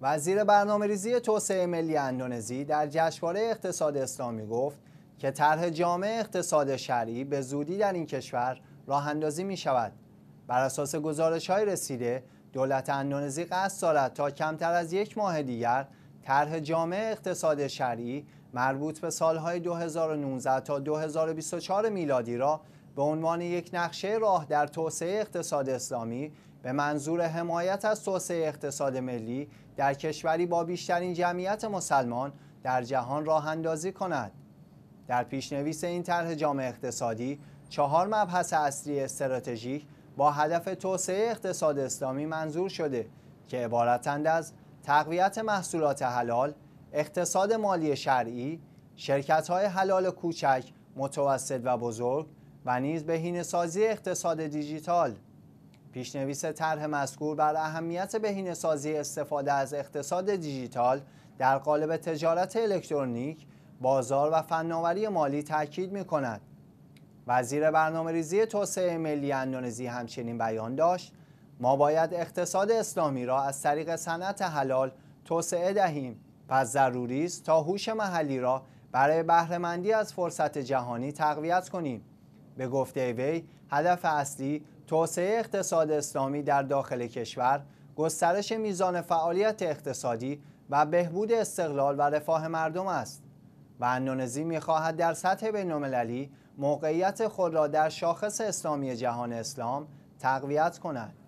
وزیر برنامه ریزی توسعه ملی اندونزی در جشنواره اقتصاد اسلامی گفت که طرح جامع اقتصاد شرعی به زودی در این کشور راه اندازی می شود. بر اساس گزارش های رسیده دولت اندونزی قصد دارد تا کمتر از یک ماه دیگر طرح جامع اقتصاد شرعی مربوط به سالهای 2019 تا 2024 میلادی را به عنوان یک نقشه راه در توسعه اقتصاد اسلامی به منظور حمایت از توسعه اقتصاد ملی در کشوری با بیشترین جمعیت مسلمان در جهان راه اندازی کند. در پیشنویس این طرح جامع اقتصادی چهار مبحث اصلی استراتژیک با هدف توسعه اقتصاد اسلامی منظور شده که عبارتند از تقویت محصولات حلال، اقتصاد مالی شرعی، شرکت‌های حلال کوچک، متوسط و بزرگ، و نیز بهینه‌سازی اقتصاد دیجیتال پیشنویس طرح مذکور بر اهمیت سازی استفاده از اقتصاد دیجیتال در قالب تجارت الکترونیک، بازار و فناوری مالی تاکید می کند. وزیر برنامه ریزی توسعه ملی اندونزی همچنین بیان داشت ما باید اقتصاد اسلامی را از طریق صنعت حلال توسعه دهیم پس ضروری است تا هوش محلی را برای بهرهمندی از فرصت جهانی تقویت کنیم به گفته وی هدف اصلی توسعه اقتصاد اسلامی در داخل کشور گسترش میزان فعالیت اقتصادی و بهبود استقلال و رفاه مردم است و اندونزی میخواهد در سطح بینالمللی موقعیت خود را در شاخص اسلامی جهان اسلام تقویت کند